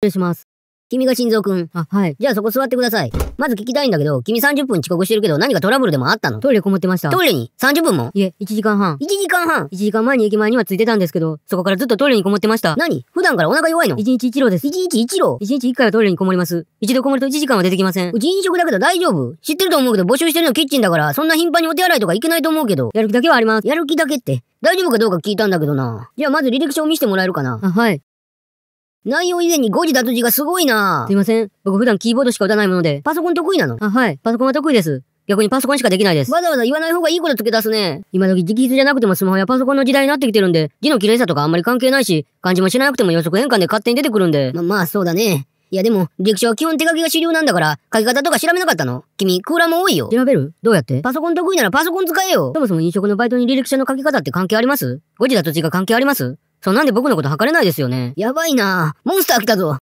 失礼します。君が心臓くん。あ、はい。じゃあそこ座ってください。まず聞きたいんだけど、君30分遅刻してるけど、何かトラブルでもあったのトイレこもってました。トイレに ?30 分もいえ、1時間半。1時間半 ?1 時間前に駅前には着いてたんですけど、そこからずっとトイレにこもってました。何普段からお腹弱いの ?1 日1ロです。1日1ロ ?1 日1回はトイレにこもります。一度こもると1時間は出てきません。うち飲食だけど大丈夫知ってると思うけど、募集してるのキッチンだから、そんな頻繁にお手洗いとか行けないと思うけど、やる気だけはあります。やる気だけって。大丈夫かどうか聞いたんだけどな。じゃあまず履歴書を見せてもらえるかな。あ、はい。内容以前に誤字脱字がすごいなすいません。僕普段キーボードしか打たないもので。パソコン得意なのあ、はい。パソコンは得意です。逆にパソコンしかできないです。わざわざ言わない方がいいこと付け出すね。今時直筆じゃなくてもスマホやパソコンの時代になってきてるんで、字の綺麗さとかあんまり関係ないし、漢字も知らなくても予測変換で勝手に出てくるんで。ま、まあそうだね。いやでも、劇書は基本手書きが主流なんだから、書き方とか調べなかったの君、クーラーも多いよ。調べるどうやってパソコン得意ならパソコン使えよ。そもそも飲食のバイトに履歴書の書き方って関係あります誤字だと字が関係ありますそんなんで僕のこと測れないですよね。やばいなモンスター来たぞ